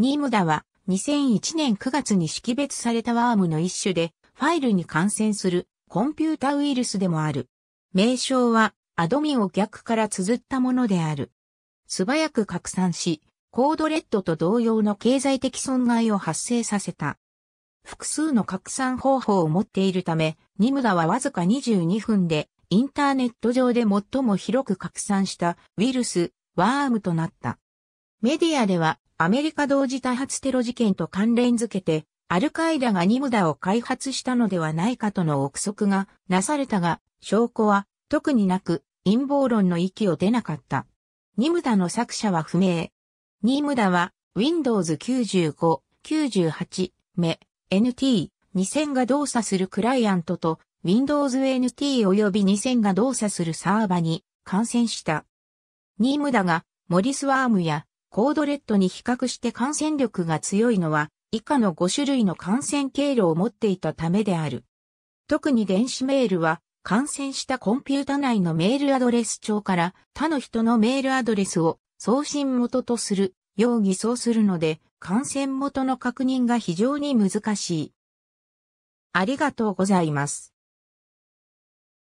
ニームダは2001年9月に識別されたワームの一種で、ファイルに感染するコンピュータウイルスでもある。名称はアドミンを逆から綴ったものである。素早く拡散し、コードレッドと同様の経済的損害を発生させた。複数の拡散方法を持っているため、ニムダはわずか22分でインターネット上で最も広く拡散したウイルス、ワームとなった。メディアでは、アメリカ同時多発テロ事件と関連づけて、アルカイダがニムダを開発したのではないかとの憶測がなされたが、証拠は特になく陰謀論の域を出なかった。ニムダの作者は不明。ニムダは Windows 95、98、目、NT、2000が動作するクライアントと Windows NT 及び2000が動作するサーバに感染した。ニムダがモリスワームやコードレッドに比較して感染力が強いのは、以下の5種類の感染経路を持っていたためである。特に電子メールは、感染したコンピュータ内のメールアドレス帳から他の人のメールアドレスを送信元とする、よう偽装するので、感染元の確認が非常に難しい。ありがとうございます。